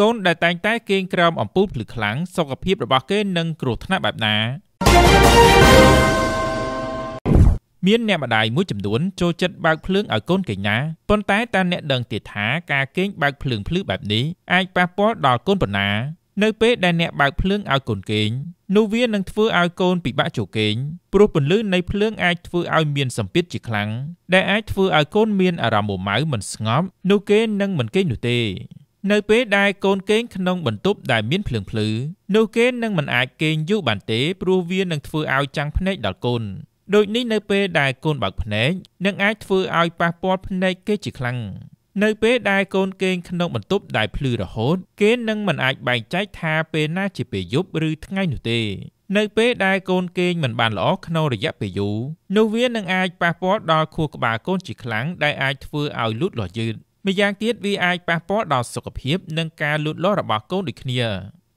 កូនដែលតែងតែគេងក្រោមអំពូលភ្លឺខ្លាំងសុខភាពរបស់គេនឹងគ្រោះថ្នាក់បែបណាមានអ្នកម្ដាយមួយចំនួនចូលចិត្តបើកភ្លើងឲ្យកូនកញ្ញាប៉ុន្តែតើអ្នកដឹងទៀតថាការគេងបើកភ្លើងភ្លឺបែបនេះអាចប៉ះពាល់ដល់កូនប៉ុណ្ណានៅពេលដែលអ្នកបើកភ្លើងឲ្យកូនគេងនោះវានឹងធ្វើឲ្យកូនពិបាកចូលគេងព្រោះពន្លឺនៃភ្លើងអាចធ្វើឲ្យមានសម្ពាធជាខ្លាំងដែលអាចធ្វើឲ្យកូនមានអារម្មណ៍មួម៉ៅមិនស្ងប់នោះគេនឹងមិនគេងនោះទេនៅពេលដែលកូនគេងក្នុងបន្ទប់ដែលមានភ្លើងភ្លឺនោះគេនឹងមិនអាចគេងយូរបានទេព្រោះវានឹងធ្វើឲ្យចាំងភ្នែកដល់កូនដូចនេះនៅពេលដែលកូនបើកភ្នែកនឹងអាចធ្វើឲ្យប៉ះពាល់ភ្នែកគេជាខ្លាំងនៅពេលដែលកូនគេងក្នុងបន្ទប់ដែលភ្លឺរហូតគេនឹងមិនអាចបែងចែកថាពេលណាជាពេលយប់ឬថ្ងៃនោះទេ នៅពេលដែលកូនគេងមិនបានល្អក្នុងរយៈពេលយូរនោះវានឹងអាចប៉ះពាល់ដល់ខួរក្បាលកូនជាខ្លាំងដែលអាចធ្វើឲ្យលូតលាស់យឺតម្យ៉ាងទៀតវាអាចប៉ះពាល់ដល់សុខភាពនិងការលូតលាស់របស់កូនដូចគ្នា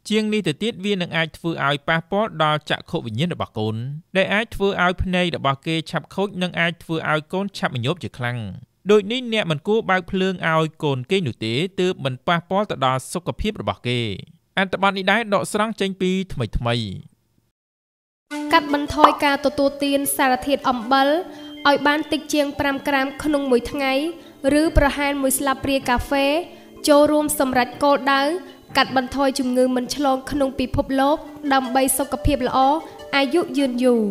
ជាងនេះទៅទៀតវានឹងអាចធ្វើឲ្យប៉ះពាល់ដល់ចក្ខុវិញ្ញាណរបស់កូនដែលអាចធ្វើឲ្យភ្នែករបស់គេឆាប់ខូចនិងអាចធ្វើឲ្យកូនឆាប់ញញប់ជាខ្លាំងដូចនេះអ្នកមិនគួរបើកភ្លើងឲ្យកូនគេនោះទេទើបមិនប៉ះពាល់ទៅដល់សុខភាពរបស់គេអត្ថបទនេះដែរដកស្រង់ចេញពីថ្មីថ្មីកាត់បន្ថយការទទួលទានសារធាតុអំបិលឲ្យបានតិចជាង5ក្រាមក្នុងមួយថ្ងៃឬប្រហែលមួយស្លាបព្រាកាហ្វេចូលរួមសម្រាប់គោលដៅកាត់បន្ថយជំងឺ មិនឆ្លង ក្នុងពិភពលោកដើម្បីសុខភាពល្អអាយុយឺនយូរ